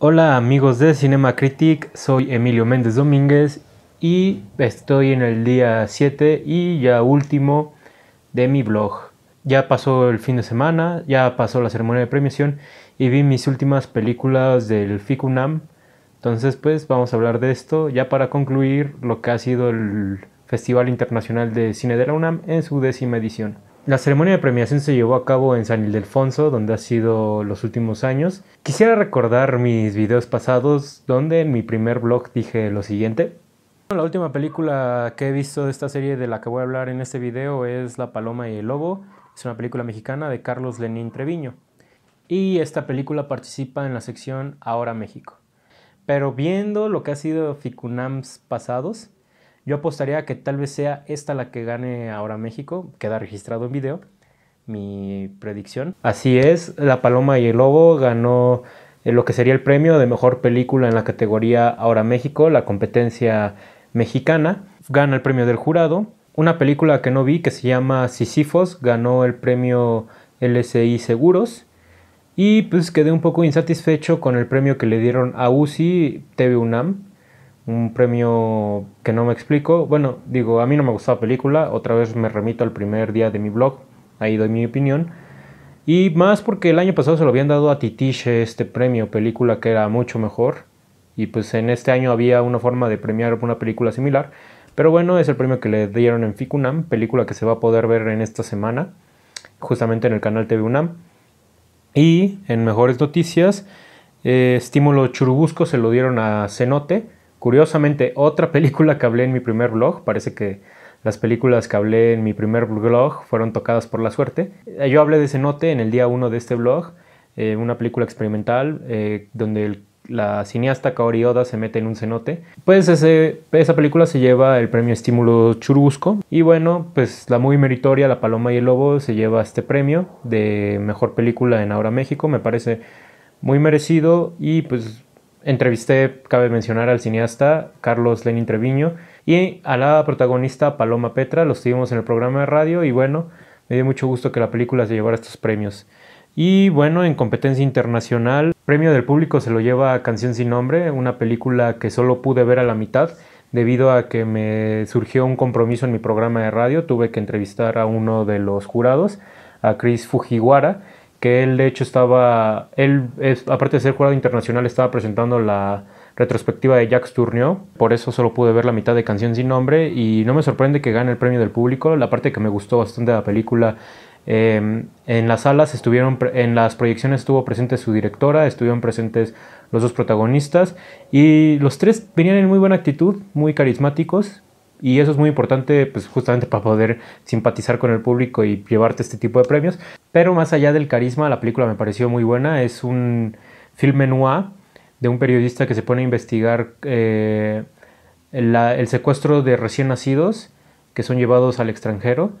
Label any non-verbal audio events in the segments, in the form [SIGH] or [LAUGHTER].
Hola amigos de Cinema Critic, soy Emilio Méndez Domínguez y estoy en el día 7 y ya último de mi blog. Ya pasó el fin de semana, ya pasó la ceremonia de premiación y vi mis últimas películas del FICUNAM. Entonces pues vamos a hablar de esto ya para concluir lo que ha sido el Festival Internacional de Cine de la UNAM en su décima edición. La ceremonia de premiación se llevó a cabo en San Ildefonso, donde ha sido los últimos años. Quisiera recordar mis videos pasados, donde en mi primer blog dije lo siguiente. La última película que he visto de esta serie de la que voy a hablar en este video es La Paloma y el Lobo. Es una película mexicana de Carlos Lenín Treviño. Y esta película participa en la sección Ahora México. Pero viendo lo que ha sido Ficunams pasados, yo apostaría que tal vez sea esta la que gane ahora México, queda registrado en video, mi predicción. Así es, La Paloma y el Lobo ganó eh, lo que sería el premio de mejor película en la categoría Ahora México, la competencia mexicana. Gana el premio del jurado. Una película que no vi que se llama Sisyphos ganó el premio LSI Seguros. Y pues quedé un poco insatisfecho con el premio que le dieron a UCI TV UNAM un premio que no me explico. Bueno, digo, a mí no me gustaba la película, otra vez me remito al primer día de mi blog, ahí doy mi opinión. Y más porque el año pasado se lo habían dado a Titiche este premio, película que era mucho mejor. Y pues en este año había una forma de premiar una película similar. Pero bueno, es el premio que le dieron en FICUNAM, película que se va a poder ver en esta semana, justamente en el canal TV UNAM. Y en mejores noticias, eh, Estímulo Churubusco se lo dieron a Cenote Curiosamente, otra [LAUGHS] película que hablé en mi primer blog, parece que las películas que hablé en mi primer blog fueron tocadas por la suerte. Eh, yo hablé de Cenote en el día 1 de este blog, eh, una película experimental eh, donde la cineasta Kaori Oda se mete en un cenote. Pues esa película se lleva el premio Estímulo Churubusco. Y bueno, pues la muy meritoria La Paloma y el Lobo se lleva este premio de Mejor Película en Ahora México. Me parece muy merecido y pues Entrevisté, cabe mencionar, al cineasta Carlos Lenin Treviño y a la protagonista Paloma Petra, los tuvimos en el programa de radio y bueno, me dio mucho gusto que la película se llevara estos premios. Y bueno, en competencia internacional, premio del público se lo lleva Canción sin nombre, una película que solo pude ver a la mitad debido a que me surgió un compromiso en mi programa de radio, tuve que entrevistar a uno de los jurados, a Chris Fujiwara, que él de hecho estaba, él es, aparte de ser jurado internacional, estaba presentando la retrospectiva de Jacques Tourneau, por eso solo pude ver la mitad de Canción sin nombre y no me sorprende que gane el premio del público, la parte que me gustó bastante de la película. Em, en las salas estuvieron, en las proyecciones estuvo presente su directora, estuvieron presentes los dos protagonistas y los tres venían en muy buena actitud, muy carismáticos, y eso es muy importante pues justamente para poder simpatizar con el público y llevarte este tipo de premios. Pero más allá del carisma, la película me pareció muy buena, es un filme noir de un periodista que se pone a investigar eh, el secuestro de recién nacidos que son llevados al extranjero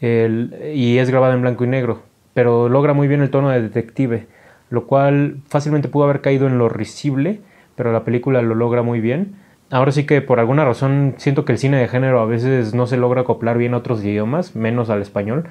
y es grabado en blanco y negro, pero logra muy bien el tono de detective, lo cual fácilmente pudo haber caído en lo risible, pero la película lo logra muy bien ahora sí que por alguna razón siento que el cine de género a veces no se logra acoplar bien a otros idiomas, menos al español.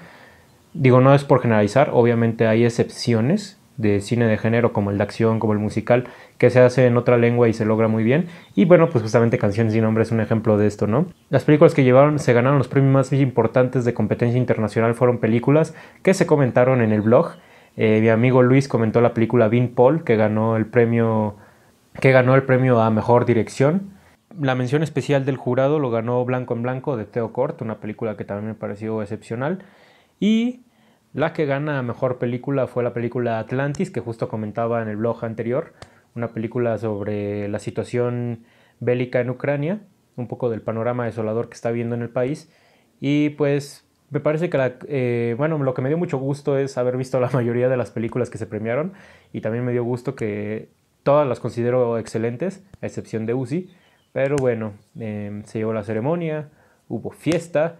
Digo, no es por generalizar, obviamente hay excepciones de cine de género como el de acción, como el musical, que se hace en otra lengua y se logra muy bien. Y bueno, pues justamente Canciones sin Nombre es un ejemplo de esto, ¿no? Las películas que llevaron, se ganaron los premios más importantes de competencia internacional fueron películas que se comentaron en el blog. Eh, mi amigo Luis comentó la película Bean Paul, que ganó el premio, que ganó el premio a Mejor Dirección la mención especial del jurado lo ganó Blanco en Blanco de Theo Cort, una película que también me pareció excepcional. Y la que gana mejor película fue la película Atlantis, que justo comentaba en el blog anterior, una película sobre la situación bélica en Ucrania, un poco del panorama desolador que está viendo en el país. Y pues me parece que eh, bueno, lo que me dio mucho gusto es haber visto la mayoría de las películas que se premiaron y también me dio gusto que todas las considero excelentes, a excepción de Uzi. Pero bueno, em, se llevó la ceremonia, hubo fiesta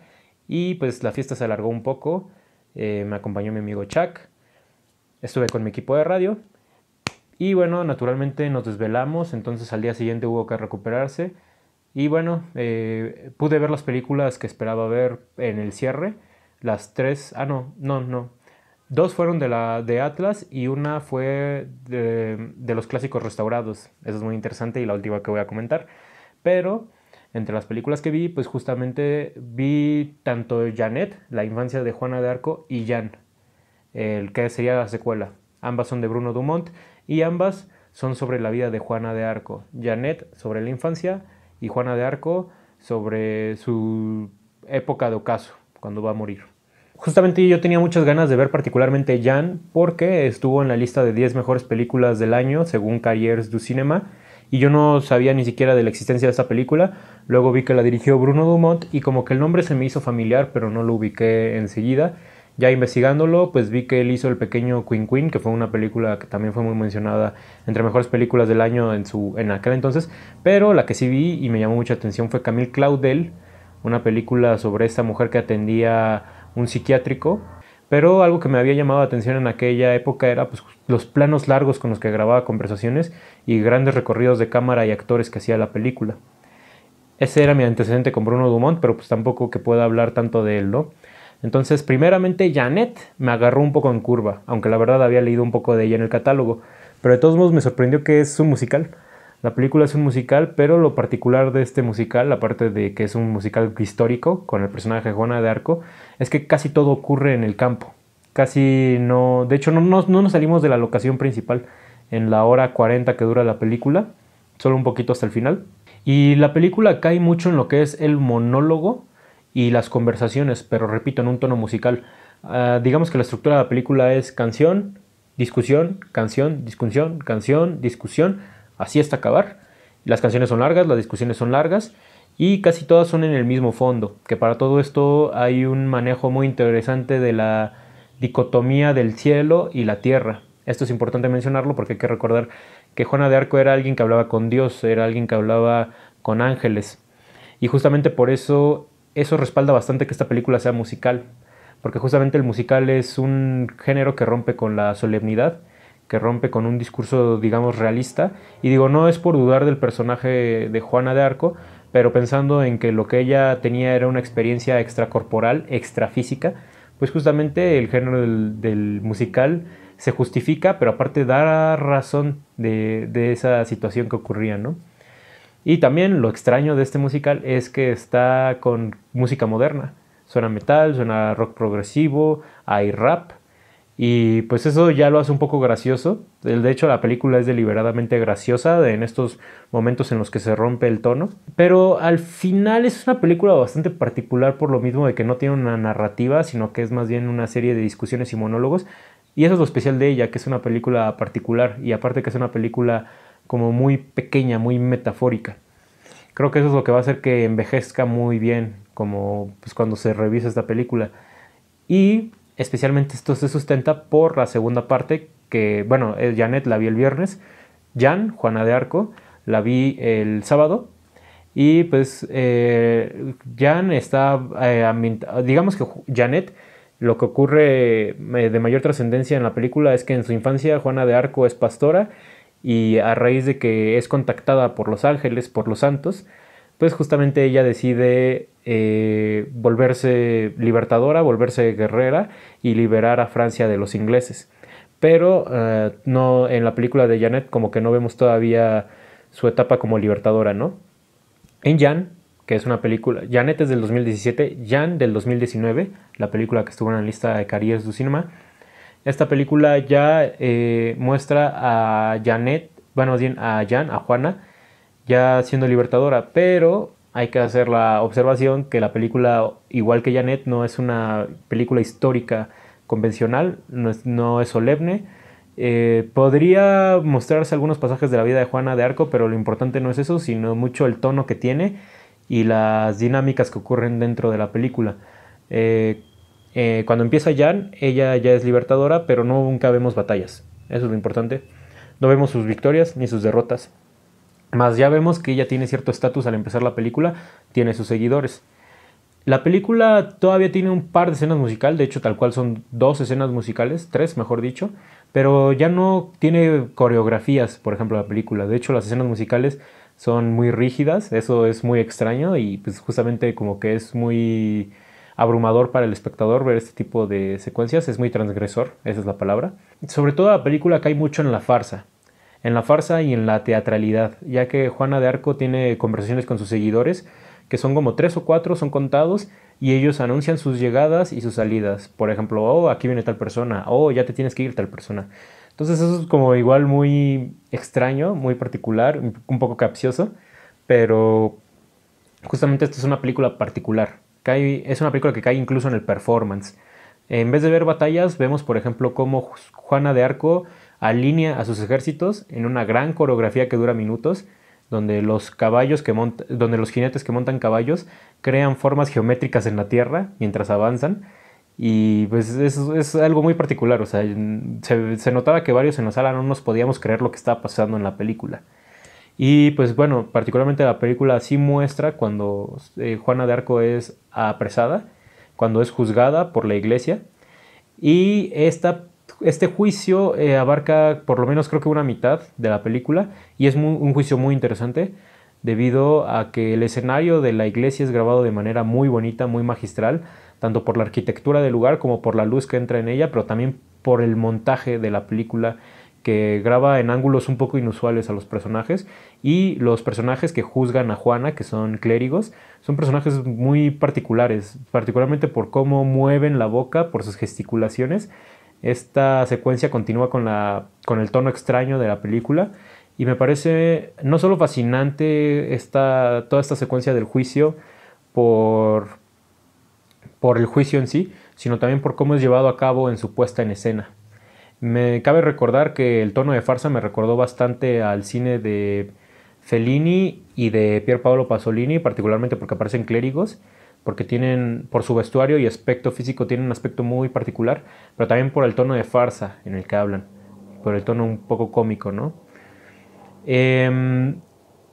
y pues la fiesta se alargó un poco. Eh, me acompañó mi amigo Chuck, estuve con mi equipo de radio y bueno, naturalmente nos desvelamos, entonces al día siguiente hubo que recuperarse. Y bueno, eh, pude ver las películas que esperaba ver en el cierre. Las tres, ah no, no, no. Dos fueron de, la, de Atlas y una fue de, de los clásicos restaurados. Eso es muy interesante y la última que voy a comentar. Pero entre las películas que vi, pues justamente vi tanto Janet, la infancia de Juana de Arco, y Jan, el que sería la secuela. Ambas son de Bruno Dumont y ambas son sobre la vida de Juana de Arco. Janet sobre la infancia y Juana de Arco sobre su época de ocaso, cuando va a morir. Justamente yo tenía muchas ganas de ver particularmente Jan porque estuvo en la lista de 10 mejores películas del año según Carriers du Cinema y yo no sabía ni siquiera de la existencia de esta película. Luego vi que la dirigió Bruno Dumont y como que el nombre se me hizo familiar, pero no lo ubiqué enseguida. Ya investigándolo, pues vi que él hizo El pequeño Queen Queen, que fue una película que también fue muy mencionada entre mejores películas del año en, su, en aquel entonces, pero la que sí vi y me llamó mucha atención fue Camille Claudel, una película sobre esta mujer que atendía un psiquiátrico pero algo que me había llamado atención en aquella época era pues, los planos largos con los que grababa conversaciones y grandes recorridos de cámara y actores que hacía la película. Ese era mi antecedente con Bruno Dumont, pero pues tampoco que pueda hablar tanto de él, ¿no? Entonces, primeramente, Janet me agarró un poco en curva, aunque la verdad había leído un poco de ella en el catálogo, pero de todos modos me sorprendió que es un musical. La película es un musical, pero lo particular de este musical, aparte de que es un musical histórico con el personaje Juana de Arco, es que casi todo ocurre en el campo. Casi no, de hecho no, nos salimos de la locación principal en la hora 40 que dura la película, solo un poquito hasta el final. Y la película cae mucho en lo que es el monólogo y las conversaciones, pero repito, en un tono musical. Ah, digamos que la estructura de la película es canción, discusión, canción, discusión, canción, discusión así hasta acabar. Las canciones son largas, las discusiones son largas y casi todas son en el mismo fondo, que para todo esto hay un manejo muy interesante de la dicotomía del cielo y la tierra. Esto es importante mencionarlo porque hay que recordar que Juana de Arco era alguien que hablaba con Dios, era alguien que hablaba con ángeles. Y justamente por eso eso respalda bastante que esta película sea musical, porque justamente el musical es un género que rompe con la solemnidad que rompe con un discurso, digamos, realista. Y digo, no es por dudar del personaje de Juana de Arco, pero pensando en que lo que ella tenía era una experiencia extracorporal, extrafísica, pues justamente el género del, musical se justifica, pero aparte da razón de, de esa situación que ocurría, ¿no? Y también lo extraño de este musical es que está con música moderna. Suena metal, suena rock progresivo, hay rap, y pues eso ya lo hace un poco gracioso. De hecho, la película es deliberadamente graciosa en estos momentos en los que se rompe el tono. Pero al final es una película bastante particular por lo mismo de que no tiene una narrativa, sino que es más bien una serie de discusiones y monólogos. Y eso es lo especial de ella, que es una película particular. Y aparte que es una película como muy pequeña, muy metafórica. Creo que eso es lo que va a hacer que envejezca muy bien, como pues, cuando se revisa esta película. Y especialmente esto se sustenta por la segunda parte que, bueno, eh, Janet la vi el viernes, Jan, Juana de Arco, la vi el sábado y pues eh, Jan está, eh, digamos que Janet, lo que ocurre de mayor trascendencia en la película es que en su infancia Juana de Arco es pastora y a raíz de que es contactada por los ángeles, por los santos, pues justamente ella decide eh, volverse libertadora, volverse guerrera y liberar a Francia de los ingleses. Pero eh, no en la película de Janet como que no vemos todavía su etapa como libertadora, ¿no? En Jan, que es una película, Janet es del 2017, Jan del 2019, la película que estuvo en la lista de Caries du Cinema. Esta película ya eh, muestra a Janet, bueno, más bien a Jan, a Juana, ya siendo libertadora, pero hay que hacer la observación que la película, igual que Janet, no es una película histórica convencional, no es, solemne. Eh, podría mostrarse algunos pasajes de la vida de Juana de Arco, pero lo importante no es eso, sino mucho el tono que tiene y las dinámicas que ocurren dentro de la película. Eh, eh, cuando empieza Jan, ella ya es libertadora, pero no nunca vemos batallas. Eso es lo importante. No vemos sus victorias ni sus derrotas. Más ya vemos que ella tiene cierto estatus al empezar la película, tiene sus seguidores. La película todavía tiene un par de escenas musicales, de hecho tal cual son dos escenas musicales, tres mejor dicho, pero ya no tiene coreografías, por ejemplo, la película. De hecho las escenas musicales son muy rígidas, eso es muy extraño y pues justamente como que es muy abrumador para el espectador ver este tipo de secuencias, es muy transgresor, esa es la palabra. Sobre todo la película cae mucho en la farsa, en la farsa y en la teatralidad, ya que Juana de Arco tiene conversaciones con sus seguidores, que son como tres o cuatro, son contados, y ellos anuncian sus llegadas y sus salidas. Por ejemplo, oh, aquí viene tal persona, oh, ya te tienes que ir tal persona. Entonces eso es como igual muy extraño, muy particular, un poco capcioso, pero justamente esta es una película particular. es una película que cae incluso en el performance. En vez de ver batallas, vemos por ejemplo cómo Juana de Arco alinea a sus ejércitos en una gran coreografía que dura minutos, donde los, caballos que donde los jinetes que montan caballos crean formas geométricas en la tierra mientras avanzan. Y pues es, es algo muy particular, o sea, se, notaba que varios en la sala no nos podíamos creer lo que estaba pasando en la película. Y pues bueno, particularmente la película sí muestra cuando eh, Juana de Arco es apresada, cuando es juzgada por la iglesia. Y esta este juicio eh, abarca por lo menos creo que una mitad de la película y es un juicio muy interesante debido a que el escenario de la iglesia es grabado de manera muy bonita, muy magistral, tanto por la arquitectura del lugar como por la luz que entra en ella, pero también por el montaje de la película que graba en ángulos un poco inusuales a los personajes y los personajes que juzgan a Juana, que son clérigos, son personajes muy particulares, particularmente por cómo mueven la boca, por sus gesticulaciones esta secuencia continúa con, la, con el tono extraño de la película y me parece no solo fascinante toda esta secuencia del juicio por, por el juicio en sí, sino también por cómo es llevado a cabo en su puesta en escena. Me cabe recordar que el tono de farsa me recordó bastante al cine de Fellini y de Pier Paolo Pasolini, particularmente porque aparecen clérigos, porque tienen, por su vestuario y aspecto físico, tienen un aspecto muy particular, pero también por el tono de farsa en el que hablan, por el tono un poco cómico, ¿no? Em,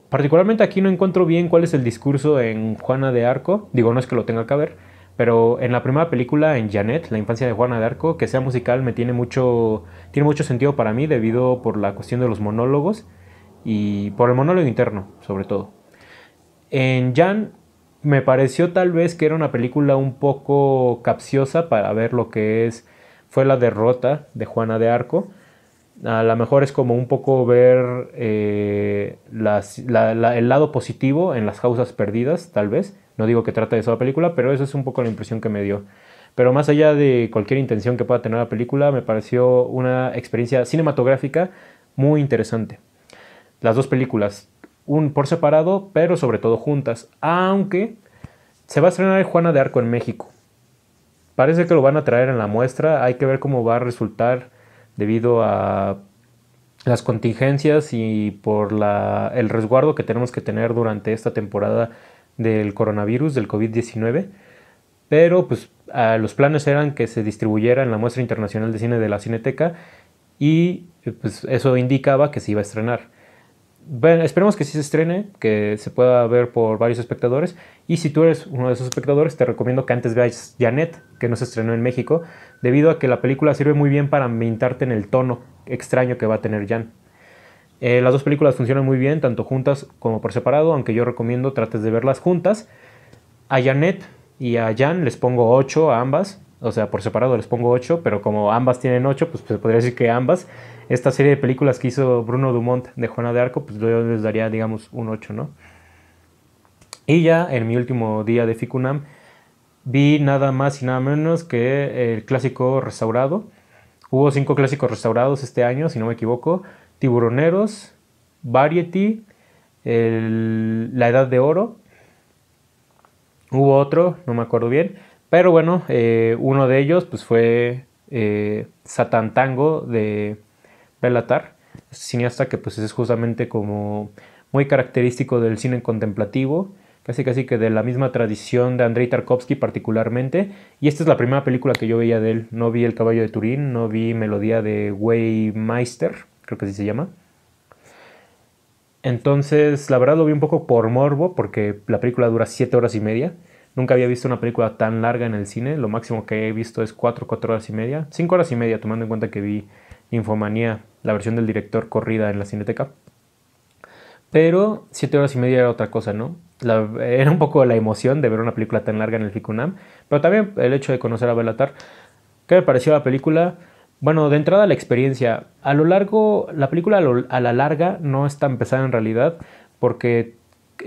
particularmente aquí no encuentro bien cuál es el discurso en Juana de Arco, digo, no es que lo tenga que ver, pero en la primera película, en Janet, la infancia de Juana de Arco, que sea musical me tiene mucho, tiene mucho sentido para mí debido por la cuestión de los monólogos y por el monólogo interno, sobre todo. En Jan me pareció tal vez que era una película un poco capciosa para ver lo que es fue la derrota de Juana de Arco. A lo mejor es como un poco ver eh, el lado positivo en las causas perdidas, tal vez. No digo que trata de esa película, pero esa es un poco la impresión que me dio. Pero más allá de cualquier intención que pueda tener la película, me pareció una experiencia cinematográfica muy interesante. Las dos películas, un por separado, pero sobre todo juntas. Aunque se va a estrenar Juana de Arco en México. Parece que lo van a traer en la muestra. Hay que ver cómo va a resultar debido a las contingencias y por el resguardo que tenemos que tener durante esta temporada del coronavirus, del COVID-19. Pero pues los planes eran que se distribuyera en la muestra internacional de cine de la Cineteca y pues, eso indicaba que se iba a estrenar bueno, esperemos que sí se estrene, que se pueda ver por varios espectadores. Y si tú eres uno de esos espectadores, te recomiendo que antes veas Janet, que no se estrenó en México, debido a que la película sirve muy bien para ambientarte en el tono extraño que va a tener Jan. Eh, las dos películas funcionan muy bien, tanto juntas como por separado, aunque yo recomiendo trates de verlas juntas. A Janet y a Jan les pongo 8 a ambas, o sea, por separado les pongo 8, pero como ambas tienen 8, pues, pues, podría decir que ambas. Esta serie de películas que hizo Bruno Dumont de Juana de Arco, pues yo les daría, digamos, un 8, ¿no? Y ya en mi último día de Ficunam vi nada más y nada menos que el clásico restaurado. Hubo cinco clásicos restaurados este año, si no me equivoco. Tiburoneros, Variety, La Edad de Oro. Hubo otro, no me acuerdo bien. Pero bueno, eh, uno de ellos pues, fue eh, Satan Tango de Belatar, cineasta que pues, es justamente como muy característico del cine contemplativo, casi casi que de la misma tradición de Andrei Tarkovsky particularmente. Y esta es la primera película que yo veía de él. No vi El Caballo de Turín, no vi Melodía de Weymeister, creo que así se llama. Entonces, la verdad lo vi un poco por morbo, porque la película dura 7 horas y media. Nunca había visto una película tan larga en el cine. Lo máximo que he visto es 4, 4 horas y media. 5 horas y media, tomando en cuenta que vi Infomanía, la versión del director corrida en la cineteca. Pero 7 horas y media era otra cosa, ¿no? era un poco la emoción de ver una película tan larga en el Ficunam. Pero también el hecho de conocer a Belatar. ¿Qué me pareció la película? Bueno, de entrada la experiencia. A lo largo, la película a, a la larga no es tan pesada en realidad porque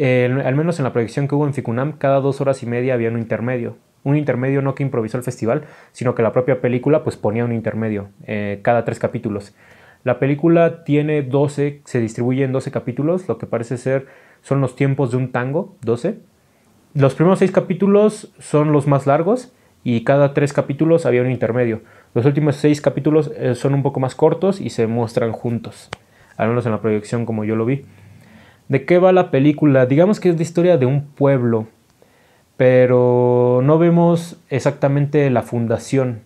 al menos en la proyección que hubo en Ficunam, cada dos horas y media había un intermedio. Un intermedio no que improvisó el festival, sino que la propia película pues ponía un intermedio eh, cada tres capítulos. La película tiene 12, se distribuye en 12 capítulos, lo que parece ser son los tiempos de un tango, 12. Los primeros seis capítulos son los más largos y cada tres capítulos había un intermedio. Los últimos seis capítulos eh, son un poco más cortos y se muestran juntos, al menos en la proyección como yo lo vi. ¿De qué va la película? Digamos que es la historia de un pueblo, pero no vemos exactamente la fundación,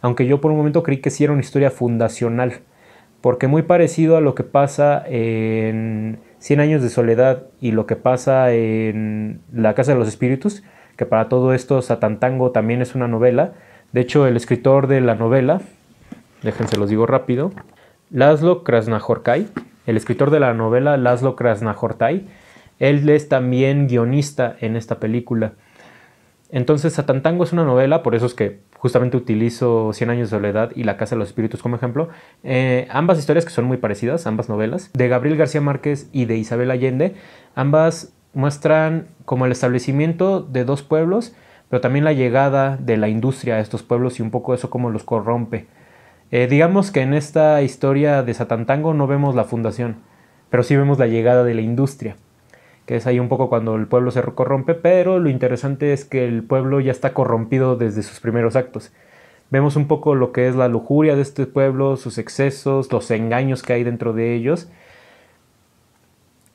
aunque yo por un momento creí que sí era una historia fundacional, porque muy parecido a lo que pasa en Cien años de soledad y lo que pasa en La Casa de los Espíritus, que para todo esto Satantango también es una novela, de hecho el escritor de la novela, déjense los digo rápido, Laszlo Krasnahorkai, el escritor de la novela Laszlo Krasnahortay. Él es también guionista en esta película. Entonces, Satantango es una novela, por eso es que justamente utilizo Cien años de soledad y La casa de los espíritus como ejemplo. Eh, ambas historias que son muy parecidas, ambas novelas, de Gabriel García Márquez y de Isabel Allende, ambas muestran como el establecimiento de dos pueblos, pero también la llegada de la industria a estos pueblos y un poco eso como los corrompe. Eh, digamos que en esta historia de Satantango no vemos la fundación, pero sí vemos la llegada de la industria, que es ahí un poco cuando el pueblo se corrompe, pero lo interesante es que el pueblo ya está corrompido desde sus primeros actos. Vemos un poco lo que es la lujuria de este pueblo, sus excesos, los engaños que hay dentro de ellos,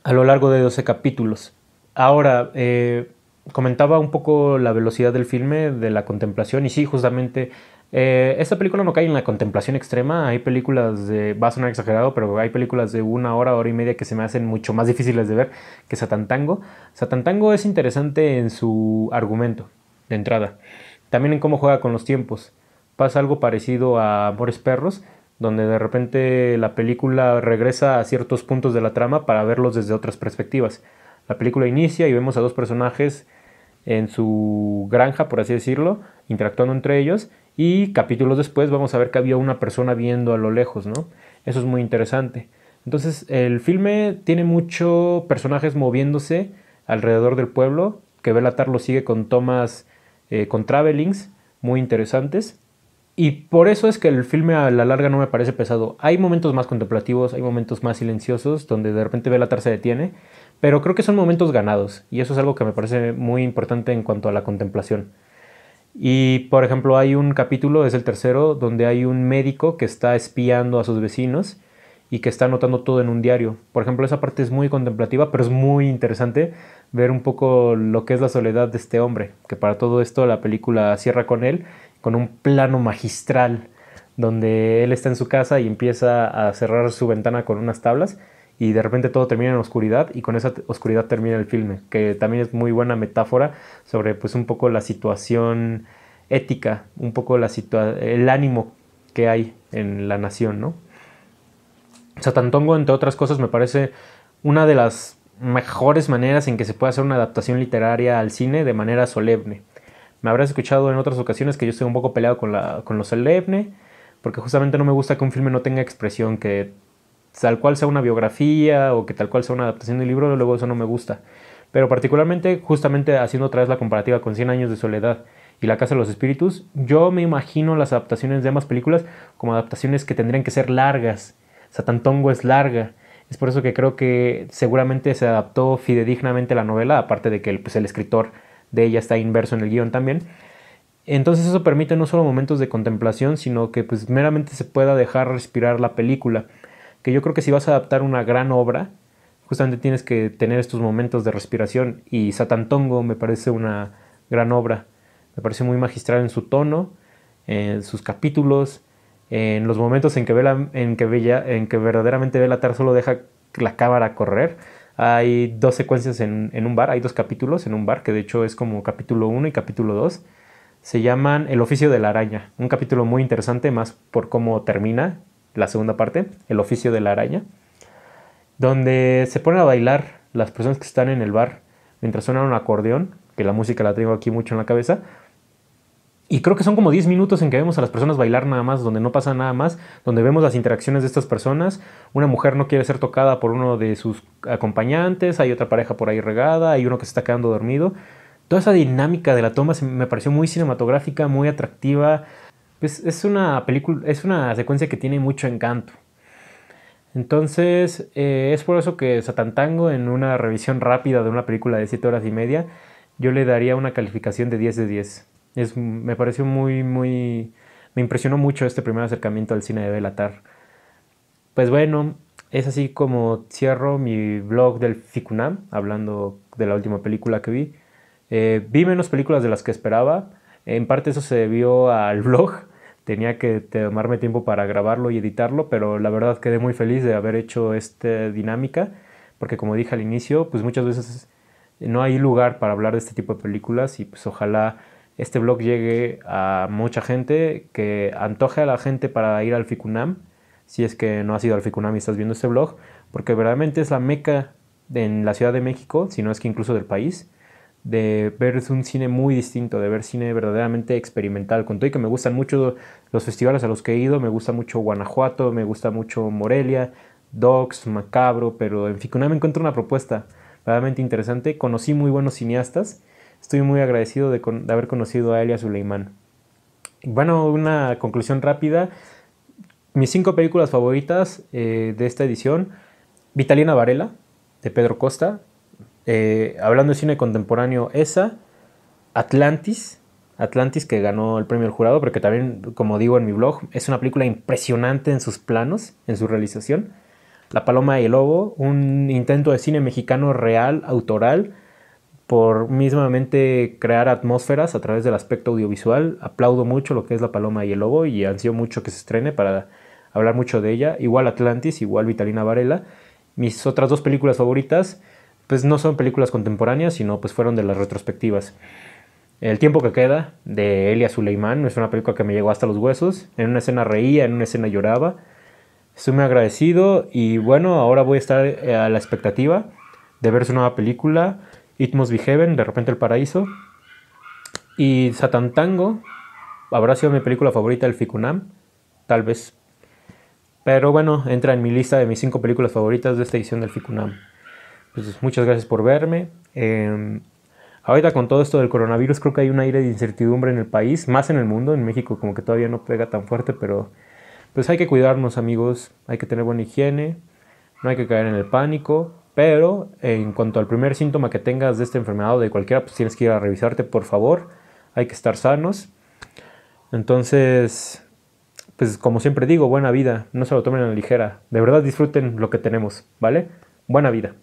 a lo largo de 12 capítulos. Ahora, eh, comentaba un poco la velocidad del filme, de la contemplación, y sí, justamente eh, esta película no cae en la contemplación extrema. Hay películas de. Va a sonar exagerado, pero hay películas de una hora, hora y media que se me hacen mucho más difíciles de ver que Satantango. Satantango es interesante en su argumento, de entrada. También en cómo juega con los tiempos. Pasa algo parecido a Amores Perros, donde de repente la película regresa a ciertos puntos de la trama para verlos desde otras perspectivas. La película inicia y vemos a dos personajes en su granja, por así decirlo, interactuando entre ellos y capítulos después vamos a ver que había una persona viendo a lo lejos, ¿no? Eso es muy interesante. Entonces el filme tiene muchos personajes moviéndose alrededor del pueblo, que Belatar lo sigue con tomas, eh, con travelings muy interesantes. Y por eso es que el filme a la larga no me parece pesado. Hay momentos más contemplativos, hay momentos más silenciosos, donde de repente Belatar se detiene, pero creo que son momentos ganados, y eso es algo que me parece muy importante en cuanto a la contemplación. Y por ejemplo hay un capítulo, es el tercero, donde hay un médico que está espiando a sus vecinos y que está anotando todo en un diario. Por ejemplo, esa parte es muy contemplativa, pero es muy interesante ver un poco lo que es la soledad de este hombre, que para todo esto la película cierra con él, con un plano magistral, donde él está en su casa y empieza a cerrar su ventana con unas tablas y de repente todo termina en oscuridad y con esa oscuridad termina el filme, que también es muy buena metáfora sobre pues un poco la situación ética, un poco la el ánimo que hay en la nación, ¿no? Satantongo, entre otras cosas, me parece una de las mejores maneras en que se puede hacer una adaptación literaria al cine de manera solemne. Me habrás escuchado en otras ocasiones que yo estoy un poco peleado con, la, con lo solemne, porque justamente no me gusta que un filme no tenga expresión, que tal cual sea una biografía o que tal cual sea una adaptación del libro, luego eso no me gusta. Pero particularmente, justamente haciendo otra vez la comparativa con 100 años de soledad y La Casa de los Espíritus, yo me imagino las adaptaciones de ambas películas como adaptaciones que tendrían que ser largas. Satantongo es larga. Es por eso que creo que seguramente se adaptó fidedignamente la novela, aparte de que el, pues, el escritor de ella está inverso en el guión también. Entonces eso permite no solo momentos de contemplación, sino que pues meramente se pueda dejar respirar la película que yo creo que si vas a adaptar una gran obra, justamente tienes que tener estos momentos de respiración y Satantongo me parece una gran obra, me parece muy magistral en su tono, en sus capítulos, en los momentos en que, Bella, en que, Bella, en que verdaderamente Velatar solo deja la cámara correr. Hay dos secuencias en, en, un bar, hay dos capítulos en un bar, que de hecho es como capítulo 1 y capítulo 2. Se llaman El oficio de la araña, un capítulo muy interesante más por cómo termina, la segunda parte, El oficio de la araña, donde se ponen a bailar las personas que están en el bar mientras suena un acordeón, que la música la tengo aquí mucho en la cabeza. Y creo que son como 10 minutos en que vemos a las personas bailar nada más, donde no pasa nada más, donde vemos las interacciones de estas personas. Una mujer no quiere ser tocada por uno de sus acompañantes, hay otra pareja por ahí regada, hay uno que se está quedando dormido. Toda esa dinámica de la toma me pareció muy cinematográfica, muy atractiva, pues es una película, es una secuencia que tiene mucho encanto. Entonces, eh, es por eso que Satantango, en una revisión rápida de una película de 7 horas y media, yo le daría una calificación de 10 de 10. Es, me pareció muy, muy. Me impresionó mucho este primer acercamiento al cine de Belatar. Pues bueno, es así como cierro mi blog del Ficunam, hablando de la última película que vi. Eh, vi menos películas de las que esperaba en parte eso se debió al [LAUGHS] blog. Tenía que tomarme tiempo para grabarlo y editarlo, pero la verdad quedé muy feliz de haber hecho esta dinámica, porque como dije al inicio, pues muchas veces no hay lugar para hablar de este tipo de películas y pues ojalá este blog llegue a mucha gente, que antoje a la gente para ir al Ficunam, si es que no has ido al Ficunam y estás viendo este blog, porque verdaderamente es la meca en la Ciudad de México, si no es que incluso del país de ver un cine muy distinto, de ver cine verdaderamente experimental. Con todo y que me gustan mucho los festivales a los que he ido, me gusta mucho Guanajuato, me gusta mucho Morelia, Docs, Macabro, pero en Ficuna me encuentro una propuesta verdaderamente interesante. Conocí muy buenos cineastas, estoy muy agradecido de, haber conocido a Elia Suleimán. Bueno, una conclusión rápida. Mis cinco películas favoritas eh, de esta edición. Vitalina Varela, de Pedro Costa, eh, hablando de cine contemporáneo, esa, Atlantis, Atlantis que ganó el premio del jurado, porque también, como digo en mi blog, es una película impresionante en sus planos, en su realización. La Paloma y el Lobo, un intento de cine mexicano real, autoral, por mismamente crear atmósferas a través del aspecto audiovisual. Aplaudo mucho lo que es La Paloma y el Lobo y ansío mucho que se estrene para hablar mucho de ella. Igual Atlantis, igual Vitalina Varela. Mis otras dos películas favoritas, pues no son películas contemporáneas, sino pues fueron de las retrospectivas. El tiempo que queda de Elia Suleiman es una película que me llegó hasta los huesos. En una escena reía, en una escena lloraba. Estoy muy agradecido y bueno, ahora voy a estar eh, a la expectativa de ver su nueva película, It Must Be Heaven, De repente el paraíso. Y Tango, habrá sido mi película favorita del Ficunam, tal vez. Pero bueno, entra en mi lista de mis cinco películas favoritas de esta edición del Ficunam pues muchas gracias por verme. Em, ahorita con todo esto del coronavirus creo que hay un aire de incertidumbre en el país, más en el mundo, en México como que todavía no pega tan fuerte, pero pues hay que cuidarnos amigos, hay que tener buena higiene, no hay que caer en el pánico, pero en cuanto al primer síntoma que tengas de esta enfermedad o de cualquiera, pues tienes que ir a revisarte, por favor. Hay que estar sanos. Entonces, pues como siempre digo, buena vida. No se lo tomen a la ligera. De verdad disfruten lo que tenemos, ¿vale? Buena vida.